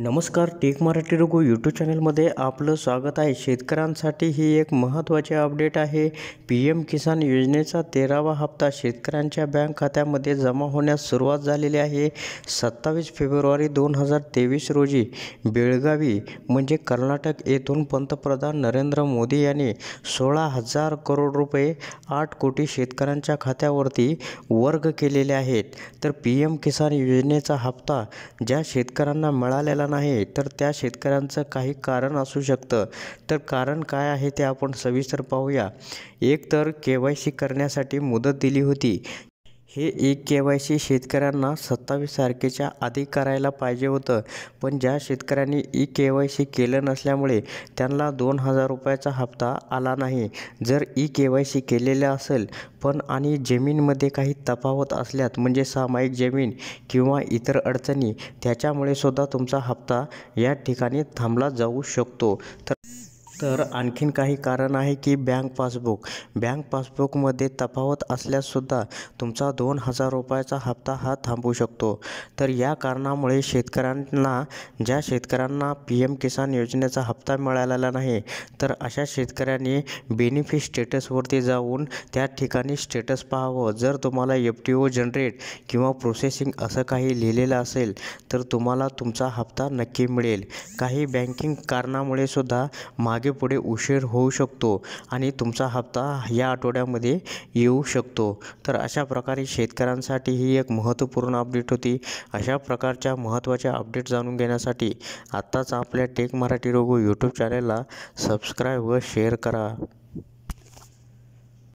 नमस्कार take Marathi Raghu YouTube चॅनलमध्ये आपलं स्वागत आहे शेतकऱ्यांसाठी ही एक महत्त्वाची अपडेट आहे पी एम किसान योजनेचा तेरावा हप्ता शेतकऱ्यांच्या बँक खात्यामध्ये जमा होण्यास सुरुवात झालेली आहे सत्तावीस फेब्रुवारी दोन हजार तेवीस रोजी बेळगावी म्हणजे कर्नाटक येथून पंतप्रधान नरेंद्र मोदी यांनी सोळा हजार करोड रुपये आठ कोटी शेतकऱ्यांच्या खात्यावरती वर्ग केलेले आहेत तर पी एम किसान योजनेचा हप्ता ज्या शेतकऱ्यांना मिळालेला आहे तर त्या शेतकऱ्यांचं काही कारण असू शकतं तर कारण काय आहे ते आपण सविस्तर पाहूया एक तर के वाय सी करण्यासाठी मुदत दिली होती हे ई के वाय सी शेतकऱ्यांना सत्तावीस तारखेच्या आधी करायला पाहिजे होतं पण ज्या शेतकऱ्यांनी ई के वाय सी केलं नसल्यामुळे त्यांना दोन हजार रुपयाचा हप्ता आला नाही जर ई के वाय सी केलेलं असेल पण आणि जमीनमध्ये काही तफावत असल्यात म्हणजे सामायिक जमीन किंवा इतर अडचणी त्याच्यामुळे सुद्धा तुमचा हप्ता या ठिकाणी थांबला जाऊ शकतो तर तर आणखीन काही कारण आहे की बँक पासबुक बँक पासबुकमध्ये तफावत असल्याससुद्धा तुमचा दोन हजार रुपयाचा हप्ता हा थांबू शकतो तर या कारणामुळे शेतकऱ्यांना ज्या शेतकऱ्यांना पी एम किसान योजनेचा हप्ता मिळालेला नाही तर अशा शेतकऱ्यांनी बेनिफिट स्टेटसवरती जाऊन त्या ठिकाणी स्टेटस पाहावं जर तुम्हाला एफ टी ओ जनरेट किंवा प्रोसेसिंग असं काही लिहिलेलं असेल तर तुम्हाला तुमचा हप्ता नक्की मिळेल काही बँकिंग कारणामुळे सुद्धा मागे पुढे उशीर होऊ शकतो आणि तुमचा हप्ता या आठवड्यामध्ये येऊ शकतो तर अशा प्रकारे शेतकऱ्यांसाठी ही एक महत्त्वपूर्ण अपडेट होती अशा प्रकारच्या महत्त्वाच्या अपडेट जाणून घेण्यासाठी आत्ताच आपल्या टेक मराठी रोगो यूट्यूब चॅनलला सबस्क्राईब व शेअर करा